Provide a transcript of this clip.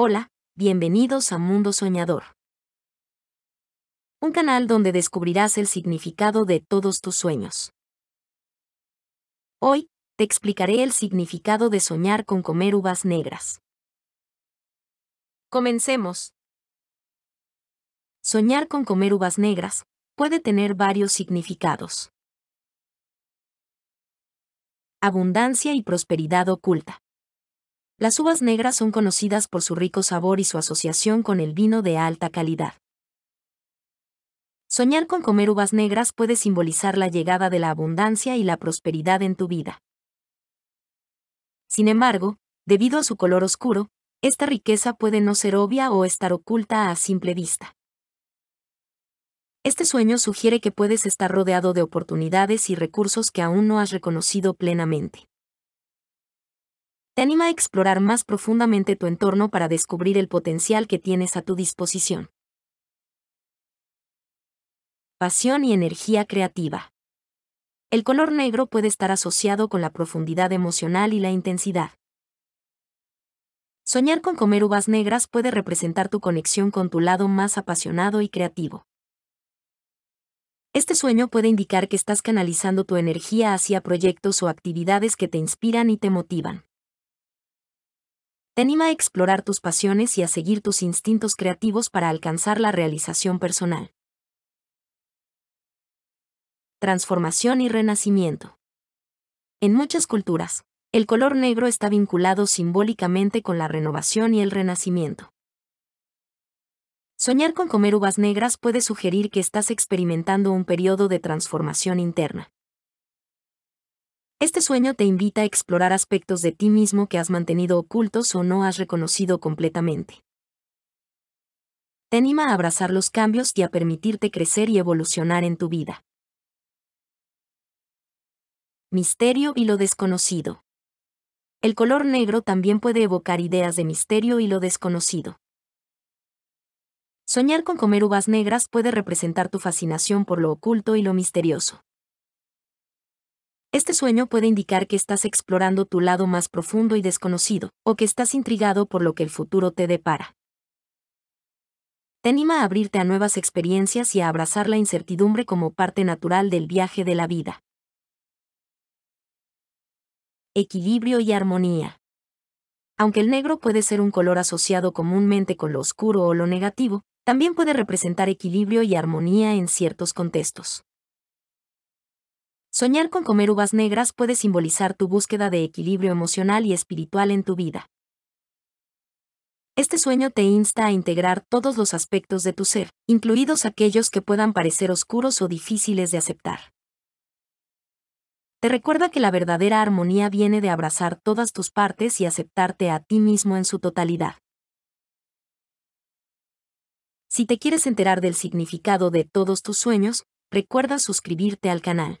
Hola, bienvenidos a Mundo Soñador. Un canal donde descubrirás el significado de todos tus sueños. Hoy, te explicaré el significado de soñar con comer uvas negras. Comencemos. Soñar con comer uvas negras puede tener varios significados. Abundancia y prosperidad oculta. Las uvas negras son conocidas por su rico sabor y su asociación con el vino de alta calidad. Soñar con comer uvas negras puede simbolizar la llegada de la abundancia y la prosperidad en tu vida. Sin embargo, debido a su color oscuro, esta riqueza puede no ser obvia o estar oculta a simple vista. Este sueño sugiere que puedes estar rodeado de oportunidades y recursos que aún no has reconocido plenamente te anima a explorar más profundamente tu entorno para descubrir el potencial que tienes a tu disposición. Pasión y energía creativa. El color negro puede estar asociado con la profundidad emocional y la intensidad. Soñar con comer uvas negras puede representar tu conexión con tu lado más apasionado y creativo. Este sueño puede indicar que estás canalizando tu energía hacia proyectos o actividades que te inspiran y te motivan te anima a explorar tus pasiones y a seguir tus instintos creativos para alcanzar la realización personal. Transformación y renacimiento. En muchas culturas, el color negro está vinculado simbólicamente con la renovación y el renacimiento. Soñar con comer uvas negras puede sugerir que estás experimentando un periodo de transformación interna. Este sueño te invita a explorar aspectos de ti mismo que has mantenido ocultos o no has reconocido completamente. Te anima a abrazar los cambios y a permitirte crecer y evolucionar en tu vida. Misterio y lo desconocido. El color negro también puede evocar ideas de misterio y lo desconocido. Soñar con comer uvas negras puede representar tu fascinación por lo oculto y lo misterioso. Este sueño puede indicar que estás explorando tu lado más profundo y desconocido, o que estás intrigado por lo que el futuro te depara. Te anima a abrirte a nuevas experiencias y a abrazar la incertidumbre como parte natural del viaje de la vida. Equilibrio y armonía. Aunque el negro puede ser un color asociado comúnmente con lo oscuro o lo negativo, también puede representar equilibrio y armonía en ciertos contextos. Soñar con comer uvas negras puede simbolizar tu búsqueda de equilibrio emocional y espiritual en tu vida. Este sueño te insta a integrar todos los aspectos de tu ser, incluidos aquellos que puedan parecer oscuros o difíciles de aceptar. Te recuerda que la verdadera armonía viene de abrazar todas tus partes y aceptarte a ti mismo en su totalidad. Si te quieres enterar del significado de todos tus sueños, recuerda suscribirte al canal.